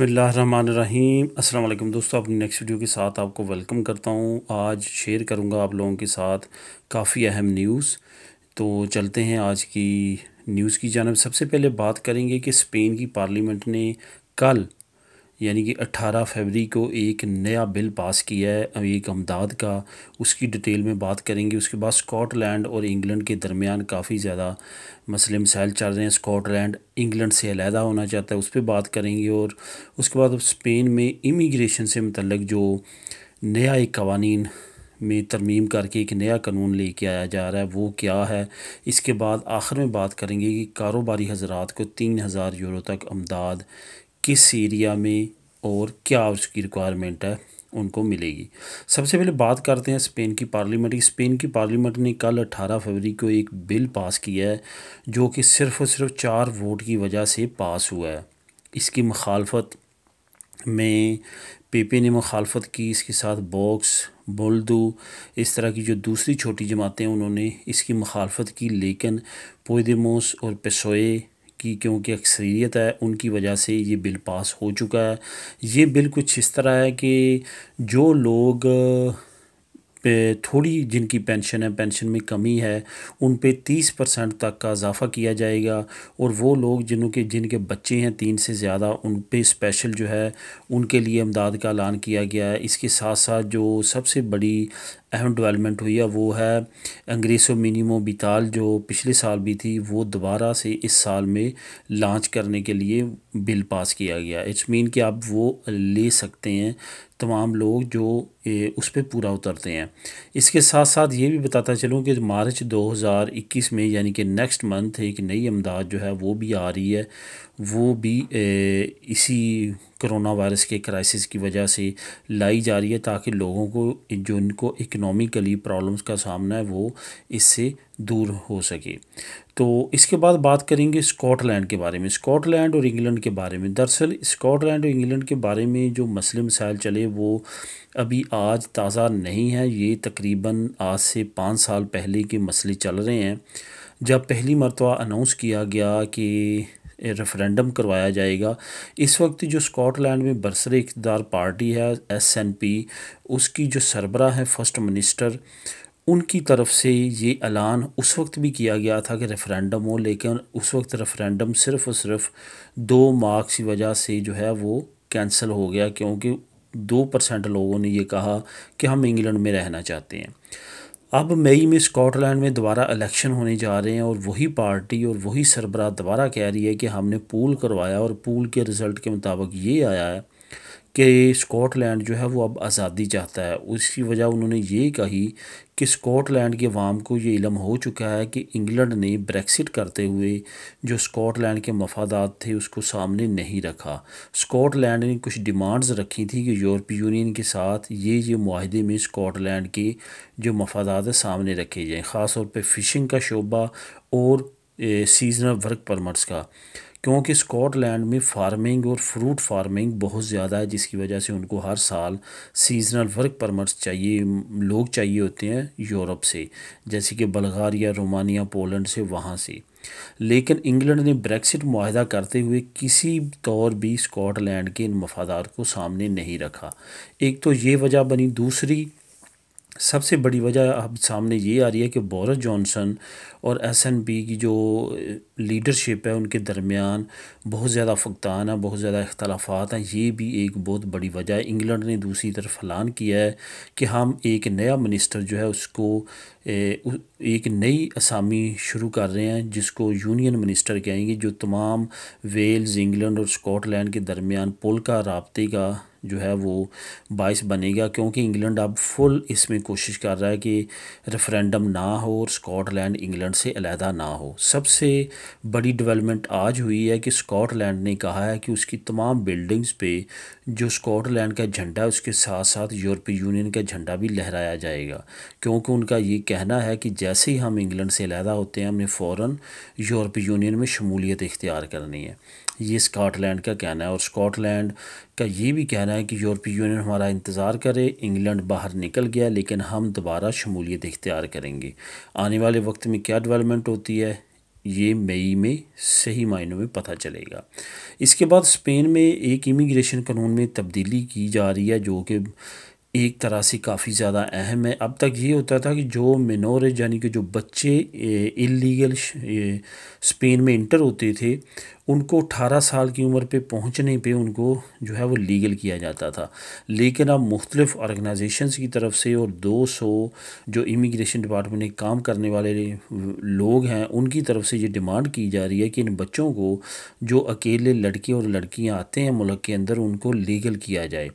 बिसमीम अल्लाम दोस्तों अपनी नेक्स्ट वीडियो के साथ आपको वेलकम करता हूँ आज शेयर करूँगा आप लोगों के साथ काफ़ी अहम न्यूज़ तो चलते हैं आज की न्यूज़ की जानब सबसे पहले बात करेंगे कि स्पेन की पार्लियामेंट ने कल यानी कि 18 फरवरी को एक नया बिल पास किया है एक अमदाद का उसकी डिटेल में बात करेंगे उसके बाद स्कॉटलैंड और इंग्लैंड के दरमियान काफ़ी ज़्यादा मसले मसाइल चल रहे हैं स्कॉटलैंड इंग्लैंड से अलहदा होना चाहता है उस पर बात करेंगे और उसके बाद स्पेन में इमिग्रेशन से मतलब जो नया एक कवानीन में तरमीम करके एक नया कानून लेके आया जा रहा है वो क्या है इसके बाद आखिर में बात करेंगे कि कारोबारी हजरात को तीन हज़ार यूरो तक अमदाद किस एरिया में और क्या उसकी रिक्वायरमेंट है उनको मिलेगी सबसे पहले बात करते हैं स्पेन की पार्लियामेंट की स्पेन की पार्लियामेंट ने कल 18 फरवरी को एक बिल पास किया है जो कि सिर्फ और सिर्फ चार वोट की वजह से पास हुआ है इसकी मुखालफत में पेपे ने मुखालफत की इसके साथ बॉक्स बोलदू इस तरह की जो दूसरी छोटी जमातें उन्होंने इसकी मुखालफत की लेकिन पोदेमोस और पेसोए की क्योंकि अक्सरीत है उनकी वजह से ये बिल पास हो चुका है ये बिल कुछ इस तरह है कि जो लोग पे थोड़ी जिनकी पेंशन है पेंशन में कमी है उन पे तीस परसेंट तक का इजाफा किया जाएगा और वो लोग जिनों के जिनके बच्चे हैं तीन से ज़्यादा उन पे स्पेशल जो है उनके लिए इमदाद का ऐलान किया गया है इसके साथ साथ जो सबसे बड़ी अहम डेवलपमेंट हुई है वो है अंग्रेजों मिनिमो बिताल जो पिछले साल भी थी वो दोबारा से इस साल में लॉन्च करने के लिए बिल पास किया गया इट्स मीन कि आप वो ले सकते हैं तमाम लोग जो उस पर पूरा उतरते हैं इसके साथ साथ ये भी बताता चलूँ कि मार्च 2021 में यानी कि नेक्स्ट मंथ एक नई अमदाद जो है वो भी आ रही है वो भी इसी कोरोना वायरस के क्राइसिस की वजह से लाई जा रही है ताकि लोगों को जो इनको इकनॉमिकली प्रॉब्लम्स का सामना है वो इससे दूर हो सके तो इसके बाद बात करेंगे स्कॉटलैंड के बारे में स्कॉटलैंड और इंग्लैंड के बारे में दरअसल स्कॉटलैंड और इंग्लैंड के बारे में जो मसले मसाइल चले वो अभी आज ताज़ा नहीं है ये तकरीबन आज से पाँच साल पहले के मसले चल रहे हैं जब पहली मरतबा अनाउंस किया गया कि रेफरेंडम करवाया जाएगा इस वक्त जो स्कॉटलैंड में बरसर इकदार पार्टी है एस एन पी उसकी जो सरबरा है फर्स्ट मिनिस्टर उनकी तरफ से ये ऐलान उस वक्त भी किया गया था कि रेफरेंडम हो लेकिन उस वक्त रेफरेंडम सिर्फ और सिर्फ दो मार्क्स की वजह से जो है वो कैंसिल हो गया क्योंकि दो परसेंट लोगों ने ये कहा कि हम इंग्लैंड में रहना चाहते हैं अब मई में स्कॉटलैंड में दोबारा इलेक्शन होने जा रहे हैं और वही पार्टी और वही सरबराह दोबारा कह रही है कि हमने पूल करवाया और पूल के रिज़ल्ट के मुताबिक ये आया है कि स्कॉटलैंड जो है वो अब आज़ादी चाहता है उसकी वजह उन्होंने ये कही कि स्कॉटलैंड के वाम को ये इलम हो चुका है कि इंग्लैंड ने ब्रेक्सिट करते हुए जो स्कॉटलैंड के मफादात थे उसको सामने नहीं रखा स्कॉटलैंड ने कुछ डिमांड्स रखी थी कि यूरोपीय यूनियन के साथ ये ये माहदे में स्कॉटलैंड के जो मफादात सामने रखे जाएँ ख़ास तौर पर फ़िशिंग का शोबा और सीजनल वर्क परमट्स का क्योंकि स्कॉटलैंड में फार्मिंग और फ्रूट फार्मिंग बहुत ज़्यादा है जिसकी वजह से उनको हर साल सीजनल वर्क परमट्स चाहिए लोग चाहिए होते हैं यूरोप से जैसे कि बल्गारिया रोमानिया पोलैंड से वहाँ से लेकिन इंग्लैंड ने ब्रेक्सिट माहा करते हुए किसी तौर भी स्कॉटलैंड के इन मफादार को सामने नहीं रखा एक तो ये वजह बनी दूसरी सबसे बड़ी वजह अब सामने ये आ रही है कि बोरिस जॉनसन और एस एन पी की जो लीडरशिप है उनके दरमियान बहुत ज़्यादा फ़ुकतान है बहुत ज़्यादा इख्तलाफात हैं ये भी एक बहुत बड़ी वजह है इंग्लैंड ने दूसरी तरफ ऐलान किया है कि हम एक नया मिनिस्टर जो है उसको एक नई असामी शुरू कर रहे हैं जिसको यूनियन मिनिस्टर कहेंगे जो तमाम वेल्स इंग्लैंड और स्कॉटलैंड के दरमियान पुल का रबते का जो है वो बाइस बनेगा क्योंकि इंग्लैंड अब फुल इसमें कोशिश कर रहा है कि रेफरेंडम ना हो और स्कॉटलैंड इंग्लैंड से अलहदा ना हो सबसे बड़ी डेवलपमेंट आज हुई है कि स्कॉटलैंड ने कहा है कि उसकी तमाम बिल्डिंग्स पे जो स्कॉटलैंड का झंडा है उसके साथ साथ यूरोपीय यूनियन का झंडा भी लहराया जाएगा क्योंकि उनका ये कहना है कि जैसे ही हम इंग्लैंड से अलहदा होते हैं हमने फ़ौर यूरोपीय यूनियन में शमूलियत इख्तियार करनी है ये स्कॉटलैंड का कहना है और स्कॉटलैंड का ये भी कहना है कि यूरोपीय यूनियन हमारा इंतज़ार करे इंग्लैंड बाहर निकल गया लेकिन हम दोबारा शमूलियत इख्तियार करेंगे आने वाले वक्त में क्या डेवलपमेंट होती है ये मई में सही मायनों में पता चलेगा इसके बाद स्पेन में एक इमिग्रेशन कानून में तब्दीली की जा रही है जो कि एक तरह से काफ़ी ज़्यादा अहम है अब तक ये होता था कि जो मिनोर यानी कि जो बच्चे इलीगल स्पेन में इंटर होते थे उनको 18 साल की उम्र पे पहुंचने पे उनको जो है वो लीगल किया जाता था लेकिन अब मुख्तलिफ़ ऑर्गेनाइजेशंस की तरफ से और 200 जो इमिग्रेशन डिपार्टमेंट में काम करने वाले लोग हैं उनकी तरफ से ये डिमांड की जा रही है कि इन बच्चों को जो अकेले लड़के और लड़कियाँ आते हैं मुल्क के अंदर उनको लीगल किया जाए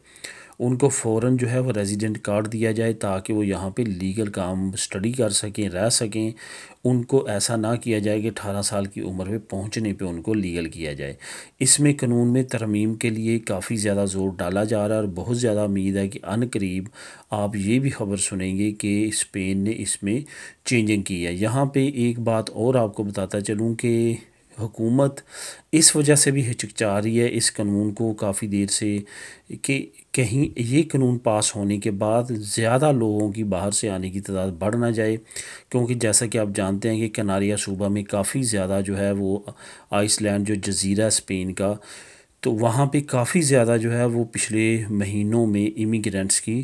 उनको फ़ौर जो है वो रेजिडेंट कार्ड दिया जाए ताकि वो यहाँ पे लीगल काम स्टडी कर सकें रह सकें उनको ऐसा ना किया जाए कि अठारह साल की उम्र में पहुँचने पे उनको लीगल किया जाए इसमें कानून में तरमीम के लिए काफ़ी ज़्यादा ज़ोर डाला जा रहा है और बहुत ज़्यादा उम्मीद है कि अन करीब आप ये भी खबर सुनेंगे कि स्पेन ने इसमें चेंजिंग की है यहाँ पर एक बात और आपको बताता चलूँ कि हुकूमत इस वजह से भी हिचकचा रही है इस कानून को काफ़ी देर से कि कहीं ये कानून पास होने के बाद ज़्यादा लोगों की बाहर से आने की तादाद बढ़ ना जाए क्योंकि जैसा कि आप जानते हैं कि कनारिया सूबा में काफ़ी ज़्यादा जो है वो आइसलैंड जो जजीरा स्पेन का तो वहाँ पे काफ़ी ज़्यादा जो है वो पिछले महीनों में इमिग्रेंट्स की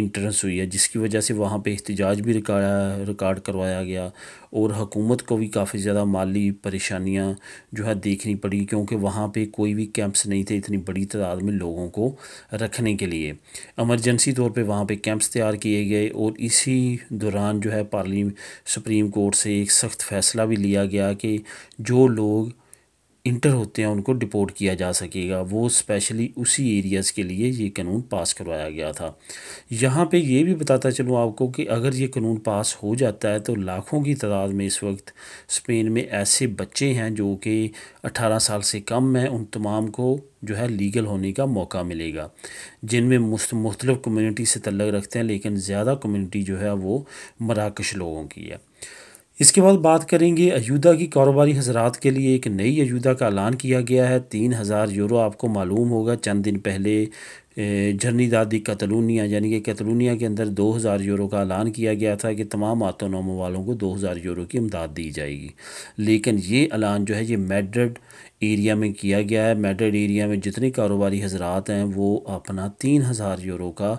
इंट्रेंस हुई है जिसकी वजह से वहाँ पे एहतजाज भी रिकॉर्ड करवाया गया और हकूमत को भी काफ़ी ज़्यादा माली परेशानियाँ जो है देखनी पड़ी क्योंकि वहाँ पे कोई भी कैंप्स नहीं थे इतनी बड़ी तादाद में लोगों को रखने के लिए एमरजेंसी तौर पर वहाँ पर कैंप्स तैयार किए गए और इसी दौरान जो है पार्ली सुप्रीम कोर्ट से एक सख्त फ़ैसला भी लिया गया कि जो लोग इंटर होते हैं उनको डिपोर्ट किया जा सकेगा वो स्पेशली उसी एरियाज़ के लिए ये कानून पास करवाया गया था यहाँ पे ये भी बताता चलूँ आपको कि अगर ये कानून पास हो जाता है तो लाखों की तादाद में इस वक्त स्पेन में ऐसे बच्चे हैं जो कि 18 साल से कम हैं उन तमाम को जो है लीगल होने का मौका मिलेगा जिनमें मुख्तलिफ़ कम्यूनिटी से तल्लक रखते हैं लेकिन ज़्यादा कम्यूनिटी जो है वो मराकश लोगों की है इसके बाद बात करेंगे अयोध्या की कारोबारी हजरात के लिए एक नई अयोध्या का ऐलान किया गया है तीन हज़ार यूरो आपको मालूम होगा चंद दिन पहले झरनी दादी कतलूनिया यानी कि कतलूनिया के अंदर दो हज़ार यूरो का ऐलान किया गया था कि तमाम आतोनामों वालों को दो हज़ार यूरो की इमदाद दी जाएगी लेकिन ये ऐलान जो है ये मेड्रिड एरिया में किया गया है मेटेड एरिया में जितने कारोबारी हजरात हैं वो अपना तीन हज़ार यूरो का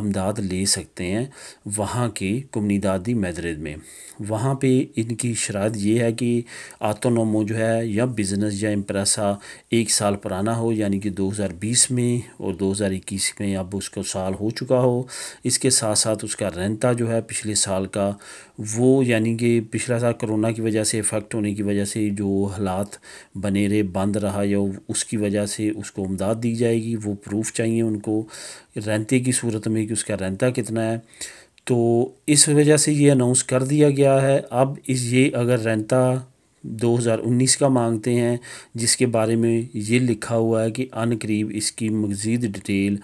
अमदाद ले सकते हैं वहाँ के दादी मदरद में वहाँ पे इनकी शरात ये है कि आतोनोमो जो है या बिज़नेस या इम्प्रेसा एक साल पुराना हो यानी कि 2020 में और 2021 में अब उसको साल हो चुका हो इसके साथ साथ उसका रेंता जो है पिछले साल का वो यानी कि पिछला साल कोरोना की वजह से इफ़ेक्ट होने की वजह से जो हालात बने रहे बंद रहा या उसकी वजह से उसको अमदाद दी जाएगी वो प्रूफ चाहिए उनको रेंते की सूरत में कि उसका रेंता कितना है तो इस वजह से ये अनाउंस कर दिया गया है अब इस ये अगर रेंता 2019 का मांगते हैं जिसके बारे में ये लिखा हुआ है कि अन करीब इसकी मज़ीद डिटेल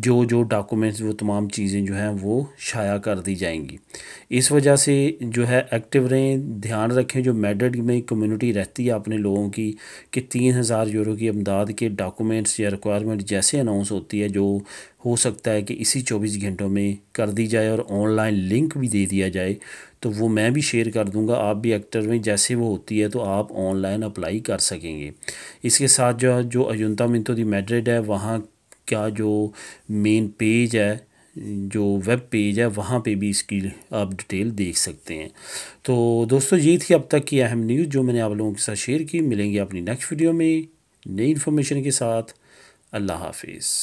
जो जो डॉक्यूमेंट्स वो तमाम चीज़ें जो हैं वो शाया कर दी जाएंगी इस वजह से जो है एक्टिव रहें ध्यान रखें जो मेडिड में कम्युनिटी रहती है अपने लोगों की कि तीन हज़ार यूरो की अमदाद के डॉक्यूमेंट्स या रिक्वायरमेंट जैसे अनाउंस होती है जो हो सकता है कि इसी चौबीस घंटों में कर दी जाए और ऑनलाइन लिंक भी दे दिया जाए तो वो मैं भी शेयर कर दूंगा आप भी एक्टर में जैसे वो होती है तो आप ऑनलाइन अप्लाई कर सकेंगे इसके साथ जो जो अयुंता मिंतो दी मेड्रिड है वहाँ का जो मेन पेज है जो वेब पेज है वहाँ पे भी इसकी आप डिटेल देख सकते हैं तो दोस्तों ये थी अब तक की अहम न्यूज़ जो मैंने आप लोगों के साथ शेयर की मिलेंगे अपनी नेक्स्ट वीडियो में नई इन्फॉर्मेशन के साथ अल्लाह हाफिज़